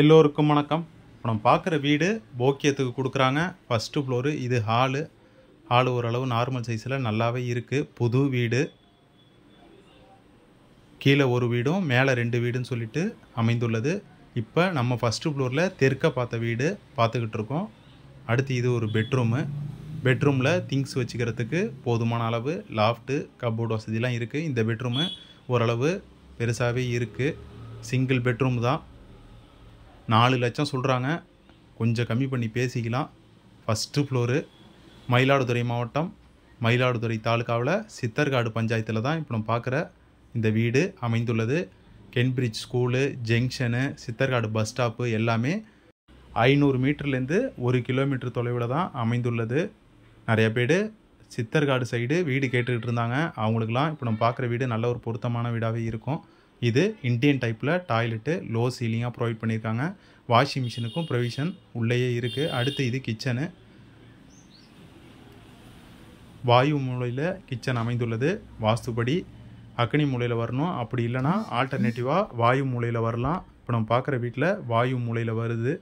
எல்லோருக்கும் வணக்கம் இப்போ நம்ம பார்க்குற வீடு போக்கியத்துக்கு கொடுக்குறாங்க ஃபஸ்ட்டு ஃப்ளோரு இது ஹாலு ஹாலு ஓரளவு நார்மல் சைஸில் நல்லாவே இருக்குது புது வீடு கீழே ஒரு வீடும் மேலே ரெண்டு வீடுன்னு சொல்லிட்டு அமைந்துள்ளது இப்போ நம்ம ஃபஸ்ட்டு ஃப்ளோரில் தெற்க பார்த்த வீடு பார்த்துக்கிட்டு இருக்கோம் அடுத்து இது ஒரு பெட்ரூமு பெட்ரூமில் திங்ஸ் வச்சுக்கிறதுக்கு போதுமான அளவு லாஃப்ட்டு கப்போர்ட் வசதிலாம் இருக்குது இந்த பெட்ரூமு ஓரளவு பெருசாகவே இருக்குது சிங்கிள் பெட்ரூம் தான் நாலு லட்சம் சொல்கிறாங்க கொஞ்சம் கம்மி பண்ணி பேசிக்கலாம் ஃபஸ்ட்டு ஃப்ளோரு மயிலாடுதுறை மாவட்டம் மயிலாடுதுறை தாலுக்காவில் சித்தர்காடு பஞ்சாயத்தில் தான் இப்போ நம்ம பார்க்குற இந்த வீடு அமைந்துள்ளது Cambridge school junction Sitharkadu bus stop எல்லாமே ஐநூறு மீட்டர்லேருந்து ஒரு கிலோமீட்டர் தொலைவில் தான் அமைந்துள்ளது நிறைய பேர் சித்தர்காடு சைடு வீடு கேட்டுக்கிட்டு இருந்தாங்க அவங்களுக்குலாம் இப்போ நம்ம பார்க்குற வீடு நல்ல ஒரு பொருத்தமான வீடாகவே இருக்கும் இது இண்டியன் டைப்பில் டாய்லெட்டு லோ சீலிங்காக ப்ரொவைட் பண்ணியிருக்காங்க வாஷிங் மிஷினுக்கும் ப்ரொவிஷன் உள்ளேயே இருக்குது அடுத்து இது கிச்சனு வாயு மூலையில் கிச்சன் அமைந்துள்ளது வாஸ்துபடி அக்னி மூலையில் வரணும் அப்படி இல்லைனா ஆல்டர்னேட்டிவாக வாயு மூலையில் வரலாம் இப்போ நம்ம பார்க்குற வீட்டில் வாயு மூலையில் வருது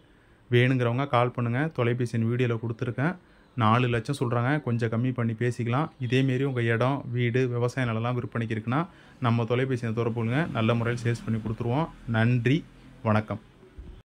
வேணுங்கிறவங்க கால் பண்ணுங்கள் தொலைபேசியின் வீடியோவில் கொடுத்துருக்கேன் நாலு லட்சம் சொல்கிறாங்க கொஞ்சம் கம்மி பண்ணி பேசிக்கலாம் இதேமாரி உங்கள் இடம் வீடு விவசாய நிலம்லாம் விற்பனைக்கு இருக்குன்னா நம்ம தொலைபேசியை தொடர்புங்க நல்ல முறையில் சேல்ஸ் பண்ணி கொடுத்துருவோம் நன்றி வணக்கம்